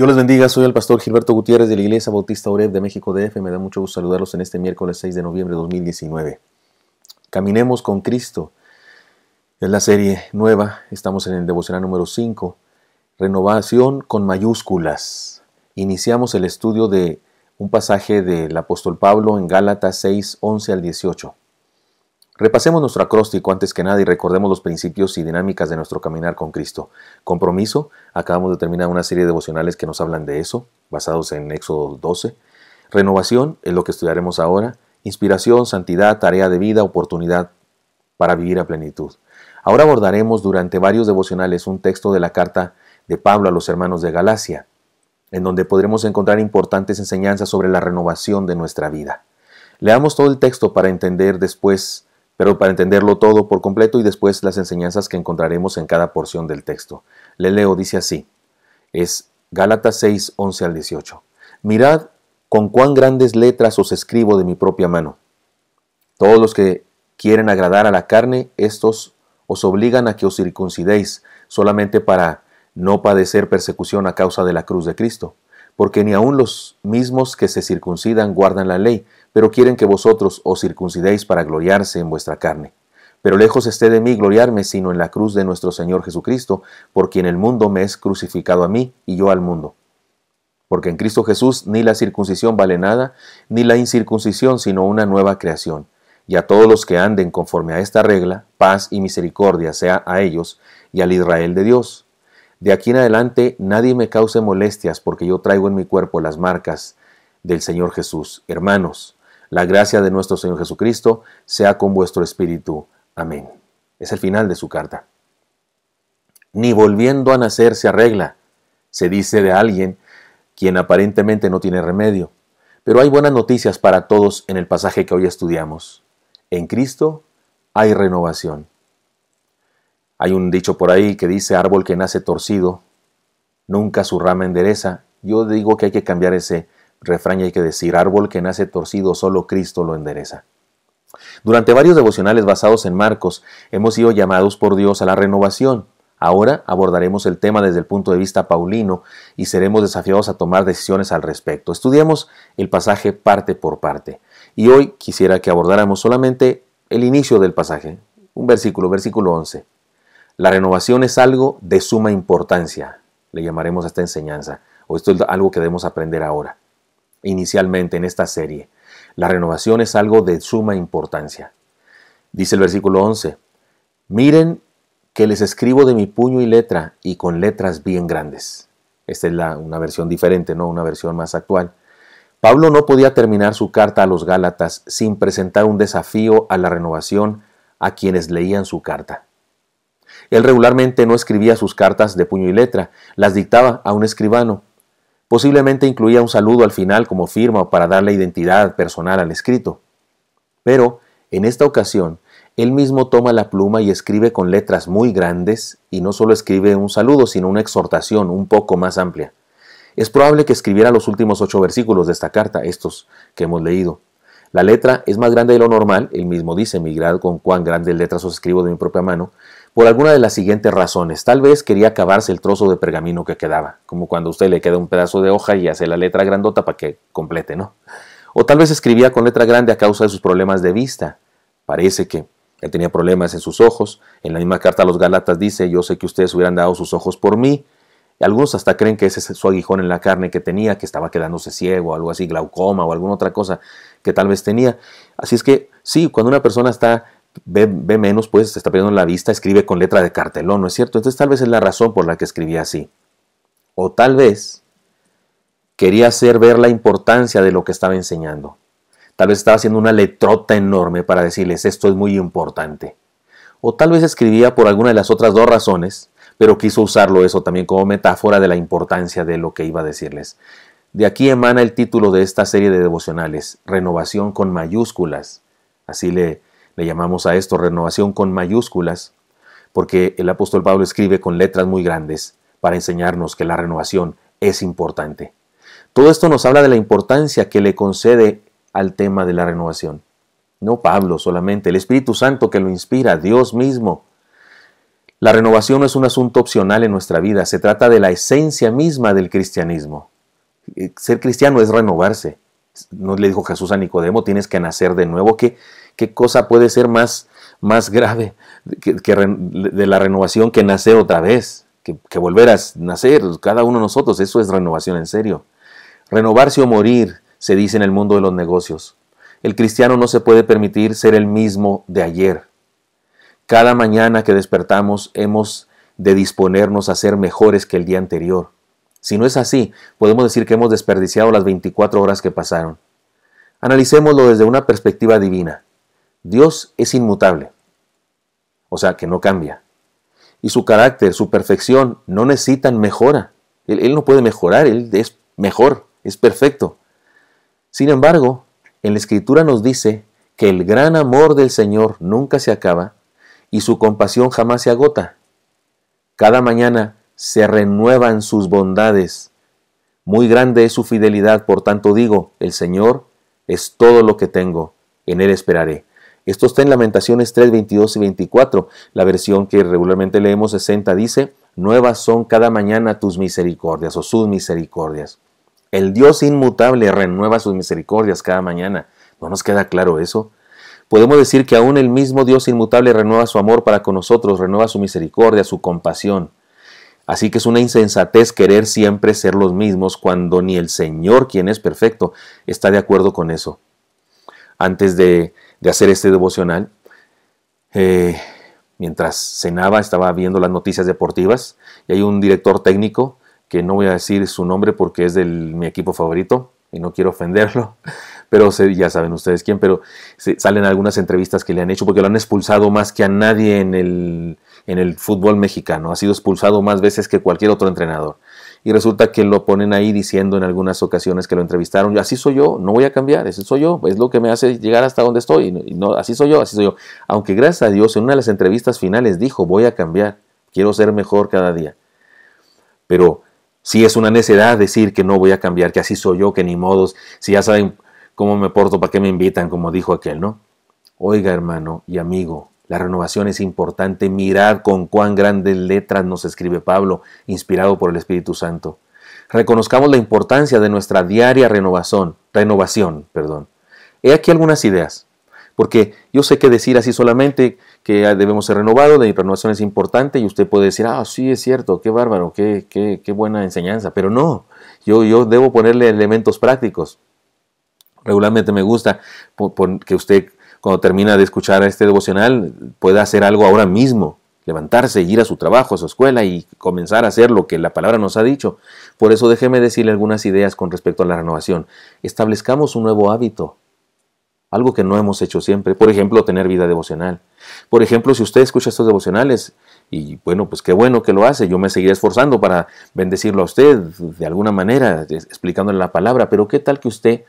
Dios les bendiga, soy el pastor Gilberto Gutiérrez de la Iglesia Bautista Oreb de México DF. Me da mucho gusto saludarlos en este miércoles 6 de noviembre de 2019. Caminemos con Cristo. Es la serie nueva, estamos en el devocional número 5, Renovación con mayúsculas. Iniciamos el estudio de un pasaje del apóstol Pablo en Gálatas 6, 11 al 18. Repasemos nuestro acróstico antes que nada y recordemos los principios y dinámicas de nuestro caminar con Cristo. Compromiso, acabamos de terminar una serie de devocionales que nos hablan de eso, basados en Éxodo 12. Renovación es lo que estudiaremos ahora. Inspiración, santidad, tarea de vida, oportunidad para vivir a plenitud. Ahora abordaremos durante varios devocionales un texto de la carta de Pablo a los hermanos de Galacia, en donde podremos encontrar importantes enseñanzas sobre la renovación de nuestra vida. Leamos todo el texto para entender después pero para entenderlo todo por completo y después las enseñanzas que encontraremos en cada porción del texto. Le leo, dice así, es Gálatas 6, 11 al 18. Mirad con cuán grandes letras os escribo de mi propia mano. Todos los que quieren agradar a la carne, estos os obligan a que os circuncidéis solamente para no padecer persecución a causa de la cruz de Cristo, porque ni aun los mismos que se circuncidan guardan la ley, pero quieren que vosotros os circuncidéis para gloriarse en vuestra carne. Pero lejos esté de mí gloriarme sino en la cruz de nuestro Señor Jesucristo, por quien el mundo me es crucificado a mí y yo al mundo. Porque en Cristo Jesús ni la circuncisión vale nada, ni la incircuncisión sino una nueva creación. Y a todos los que anden conforme a esta regla, paz y misericordia sea a ellos y al Israel de Dios. De aquí en adelante nadie me cause molestias porque yo traigo en mi cuerpo las marcas del Señor Jesús. Hermanos, la gracia de nuestro Señor Jesucristo sea con vuestro espíritu. Amén. Es el final de su carta. Ni volviendo a nacer se arregla, se dice de alguien quien aparentemente no tiene remedio. Pero hay buenas noticias para todos en el pasaje que hoy estudiamos. En Cristo hay renovación. Hay un dicho por ahí que dice árbol que nace torcido, nunca su rama endereza. Yo digo que hay que cambiar ese refrán hay que decir, árbol que nace torcido, solo Cristo lo endereza. Durante varios devocionales basados en Marcos, hemos sido llamados por Dios a la renovación. Ahora abordaremos el tema desde el punto de vista paulino y seremos desafiados a tomar decisiones al respecto. Estudiamos el pasaje parte por parte. Y hoy quisiera que abordáramos solamente el inicio del pasaje, un versículo, versículo 11. La renovación es algo de suma importancia, le llamaremos a esta enseñanza, o esto es algo que debemos aprender ahora inicialmente en esta serie. La renovación es algo de suma importancia. Dice el versículo 11, miren que les escribo de mi puño y letra y con letras bien grandes. Esta es una versión diferente, ¿no? Una versión más actual. Pablo no podía terminar su carta a los Gálatas sin presentar un desafío a la renovación a quienes leían su carta. Él regularmente no escribía sus cartas de puño y letra, las dictaba a un escribano, Posiblemente incluía un saludo al final como firma o para darle identidad personal al escrito. Pero, en esta ocasión, él mismo toma la pluma y escribe con letras muy grandes, y no solo escribe un saludo, sino una exhortación un poco más amplia. Es probable que escribiera los últimos ocho versículos de esta carta, estos que hemos leído. La letra es más grande de lo normal, él mismo dice, mi grado con cuán grandes letras os escribo de mi propia mano, por alguna de las siguientes razones. Tal vez quería acabarse el trozo de pergamino que quedaba, como cuando a usted le queda un pedazo de hoja y hace la letra grandota para que complete, ¿no? O tal vez escribía con letra grande a causa de sus problemas de vista. Parece que él tenía problemas en sus ojos. En la misma carta a los Galatas dice, yo sé que ustedes hubieran dado sus ojos por mí. Algunos hasta creen que ese es su aguijón en la carne que tenía, que estaba quedándose ciego, algo así, glaucoma o alguna otra cosa que tal vez tenía. Así es que sí, cuando una persona está ve, menos, pues se está perdiendo la vista, escribe con letra de cartelón, ¿no es cierto? Entonces tal vez es la razón por la que escribía así. O tal vez quería hacer ver la importancia de lo que estaba enseñando. Tal vez estaba haciendo una letrota enorme para decirles esto es muy importante. O tal vez escribía por alguna de las otras dos razones, pero quiso usarlo eso también como metáfora de la importancia de lo que iba a decirles. De aquí emana el título de esta serie de devocionales, Renovación con mayúsculas. Así le, le llamamos a esto renovación con mayúsculas, porque el apóstol Pablo escribe con letras muy grandes para enseñarnos que la renovación es importante. Todo esto nos habla de la importancia que le concede al tema de la renovación. No Pablo solamente, el Espíritu Santo que lo inspira, Dios mismo. La renovación no es un asunto opcional en nuestra vida, se trata de la esencia misma del cristianismo. Eh, ser cristiano es renovarse. No le dijo Jesús a Nicodemo, tienes que nacer de nuevo, que ¿Qué cosa puede ser más, más grave que, de la renovación que nacer otra vez? Que, que volver a nacer, cada uno de nosotros, eso es renovación en serio. Renovarse o morir, se dice en el mundo de los negocios. El cristiano no se puede permitir ser el mismo de ayer. Cada mañana que despertamos hemos de disponernos a ser mejores que el día anterior. Si no es así, podemos decir que hemos desperdiciado las 24 horas que pasaron. Analicémoslo desde una perspectiva divina. Dios es inmutable, o sea, que no cambia. Y su carácter, su perfección, no necesitan mejora. Él, no puede mejorar, Él es mejor, es perfecto. Sin embargo, en la Escritura nos dice que el gran amor del Señor nunca se acaba y su compasión jamás se agota. Cada mañana se renuevan sus bondades. Muy grande es su fidelidad, por tanto digo, el Señor es todo lo que tengo, en Él esperaré. Esto está en Lamentaciones 3, 22 y 24. La versión que regularmente leemos 60 dice, Nuevas son cada mañana tus misericordias o sus misericordias. El Dios inmutable renueva sus misericordias cada mañana. ¿No nos queda claro eso? Podemos decir que aún el mismo Dios inmutable renueva su amor para con nosotros, renueva su misericordia, su compasión. Así que es una insensatez querer siempre ser los mismos cuando ni el Señor, quien es perfecto, está de acuerdo con eso antes de, hacer este devocional. Eh, mientras cenaba, estaba viendo las noticias deportivas y hay un director técnico que no voy a decir su nombre porque es de mi equipo favorito y no quiero ofenderlo, pero ya saben ustedes quién, pero salen algunas entrevistas que le han hecho porque lo han expulsado más que a nadie en el fútbol mexicano, ha sido expulsado más veces que cualquier otro entrenador y resulta que lo ponen ahí diciendo en algunas ocasiones que lo entrevistaron, así soy yo, no voy a cambiar, ese soy yo, es lo que me hace llegar hasta donde estoy, no, así soy yo, así soy yo. Aunque gracias a Dios en una de las entrevistas finales dijo, voy a cambiar, quiero ser mejor cada día. Pero si es una necedad decir que no voy a cambiar, que así soy yo, que ni modos, si ya saben cómo me porto, para qué me invitan, como dijo aquel, ¿no? Oiga hermano y amigo, la renovación es importante. Mirad con cuán grandes letras nos escribe Pablo, inspirado por el Espíritu Santo. Reconozcamos la importancia de nuestra diaria renovación, renovación, perdón. He aquí algunas ideas, porque yo sé que decir así solamente que debemos ser renovados, la renovación es importante y usted puede decir, ah, sí, es cierto, qué bárbaro, qué, qué, qué buena enseñanza, pero no, yo, yo debo ponerle elementos prácticos regularmente me gusta que usted cuando termina de escuchar este devocional, pueda hacer algo ahora mismo, levantarse, ir a su trabajo, a su escuela y comenzar a hacer lo que la palabra nos ha dicho. Por eso déjeme decirle algunas ideas con respecto a la renovación. Establezcamos un nuevo hábito, algo que no hemos hecho siempre. Por ejemplo, tener vida devocional. Por ejemplo, si usted escucha estos devocionales, y bueno, pues qué bueno que lo hace, yo me seguiré esforzando para bendecirlo a usted de alguna manera, explicándole la palabra, pero qué tal que usted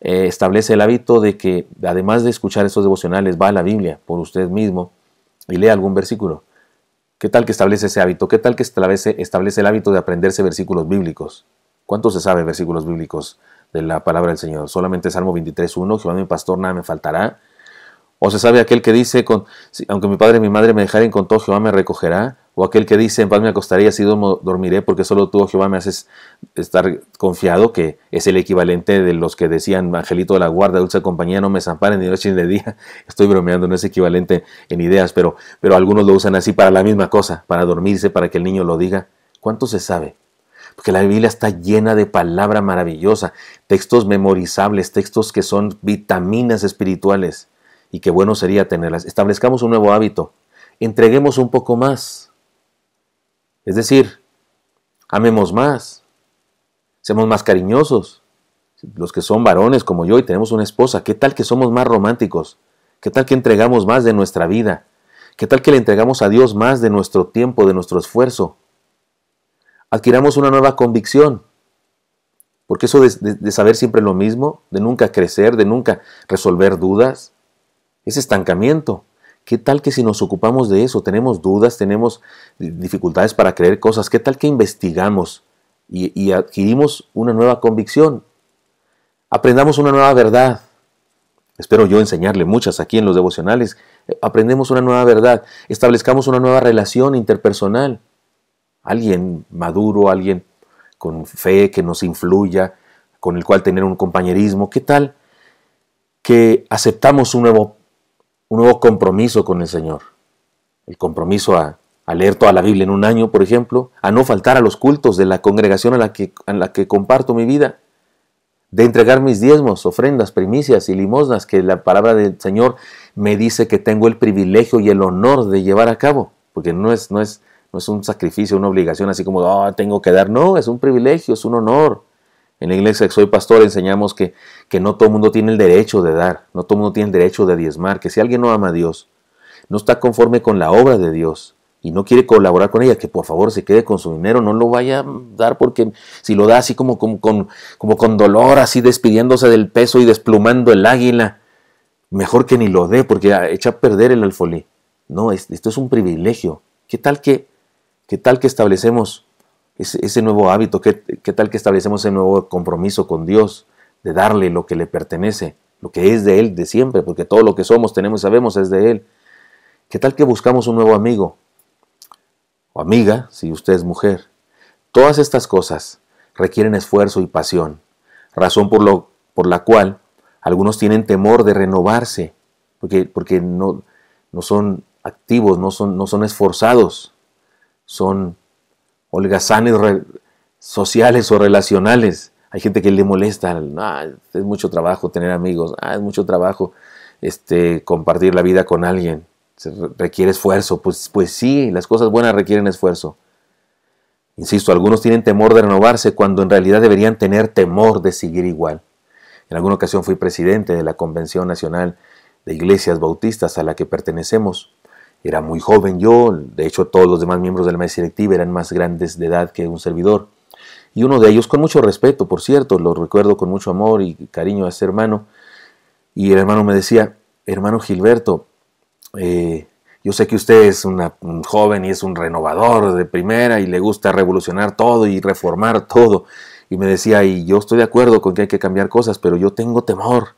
eh, establece el hábito de que, además de escuchar esos devocionales, va a la Biblia por usted mismo y lea algún versículo. ¿Qué tal que establece ese hábito? ¿Qué tal que establece, establece el hábito de aprenderse versículos bíblicos? ¿Cuánto se sabe versículos bíblicos de la palabra del Señor? Solamente Salmo 23.1, Jehová mi pastor, nada me faltará. O se sabe aquel que dice, con, aunque mi padre y mi madre me dejaren con todo, Jehová me recogerá. O aquel que dice, en paz me acostaré y así dormiré, porque solo tú, oh Jehová, me haces estar confiado, que es el equivalente de los que decían, Angelito de la Guarda, dulce compañía, no me zamparen ni noche ni de día. Estoy bromeando, no es equivalente en ideas, pero, pero algunos lo usan así para la misma cosa, para dormirse, para que el niño lo diga. ¿Cuánto se sabe? porque la Biblia está llena de palabra maravillosa, textos memorizables, textos que son vitaminas espirituales y que bueno sería tenerlas. Establezcamos un nuevo hábito, entreguemos un poco más, es decir, amemos más, seamos más cariñosos. Los que son varones como yo y tenemos una esposa, ¿qué tal que somos más románticos? ¿Qué tal que entregamos más de nuestra vida? ¿Qué tal que le entregamos a Dios más de nuestro tiempo, de nuestro esfuerzo? Adquiramos una nueva convicción. Porque eso de, saber siempre lo mismo, de nunca crecer, de nunca resolver dudas, es estancamiento. ¿Qué tal que si nos ocupamos de eso tenemos dudas, tenemos dificultades para creer cosas? ¿Qué tal que investigamos y, y adquirimos una nueva convicción? Aprendamos una nueva verdad. Espero yo enseñarle muchas aquí en los devocionales. Aprendemos una nueva verdad, establezcamos una nueva relación interpersonal. Alguien maduro, alguien con fe que nos influya, con el cual tener un compañerismo. ¿Qué tal que aceptamos un nuevo un nuevo compromiso con el Señor. El compromiso a, a, leer toda la Biblia en un año, por ejemplo, a no faltar a los cultos de la congregación a la que, la que comparto mi vida, de entregar mis diezmos, ofrendas, primicias y limosnas que la palabra del Señor me dice que tengo el privilegio y el honor de llevar a cabo, porque no es, no es, no es un sacrificio, una obligación así como, ah, tengo que dar, no, es un privilegio, es un honor. En la iglesia que soy pastor enseñamos que, que no todo el mundo tiene el derecho de dar, no todo el mundo tiene el derecho de diezmar, que si alguien no ama a Dios, no está conforme con la obra de Dios y no quiere colaborar con ella, que por favor se quede con su dinero, no lo vaya a dar porque si lo da así como, con dolor, así despidiéndose del peso y desplumando el águila, mejor que ni lo dé porque echa a perder el alfolí. No, esto es un privilegio. ¿Qué tal que, qué tal que establecemos ese, nuevo hábito? ¿Qué, tal que establecemos ese nuevo compromiso con Dios de darle lo que le pertenece, lo que es de Él de siempre? Porque todo lo que somos, tenemos y sabemos es de Él. ¿Qué tal que buscamos un nuevo amigo o amiga, si usted es mujer? Todas estas cosas requieren esfuerzo y pasión, razón por, lo, por la cual algunos tienen temor de renovarse, porque, porque no, no son activos, no son, no son esforzados, son holgazanes sociales o relacionales. Hay gente que le molesta, es mucho trabajo tener amigos, ah, es mucho trabajo este, compartir la vida con alguien, requiere esfuerzo. Pues, pues sí, las cosas buenas requieren esfuerzo. Insisto, algunos tienen temor de renovarse cuando en realidad deberían tener temor de seguir igual. En alguna ocasión fui presidente de la Convención Nacional de Iglesias Bautistas a la que pertenecemos era muy joven yo, de hecho todos los demás miembros de la mesa eran más grandes de edad que un servidor. Y uno de ellos, con mucho respeto, por cierto, lo recuerdo con mucho amor y cariño a ese hermano, y el hermano me decía, hermano Gilberto, eh, yo sé que usted es un joven y es un renovador de primera y le gusta revolucionar todo y reformar todo. Y me decía, y yo estoy de acuerdo con que hay que cambiar cosas, pero yo tengo temor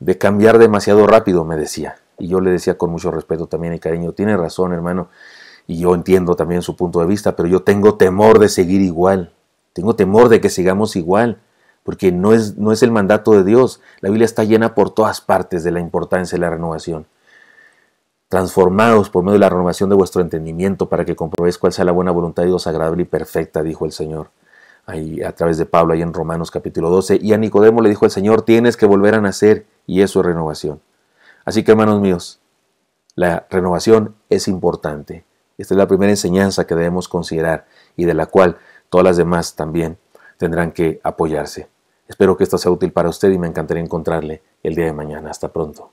de cambiar demasiado rápido, me decía. Y yo le decía con mucho respeto también y cariño, tiene razón hermano, y yo entiendo también su punto de vista, pero yo tengo temor de seguir igual, tengo temor de que sigamos igual, porque no es, no es el mandato de Dios. La Biblia está llena por todas partes de la importancia de la renovación. Transformados por medio de la renovación de vuestro entendimiento para que comprobéis cuál sea la buena voluntad de Dios agradable y perfecta, dijo el Señor. Ahí, a través de Pablo, ahí en Romanos capítulo 12. Y a Nicodemo le dijo el Señor, tienes que volver a nacer, y eso es renovación. Así que hermanos míos, la renovación es importante. Esta es la primera enseñanza que debemos considerar y de la cual todas las demás también tendrán que apoyarse. Espero que esto sea útil para usted y me encantaría encontrarle el día de mañana. Hasta pronto.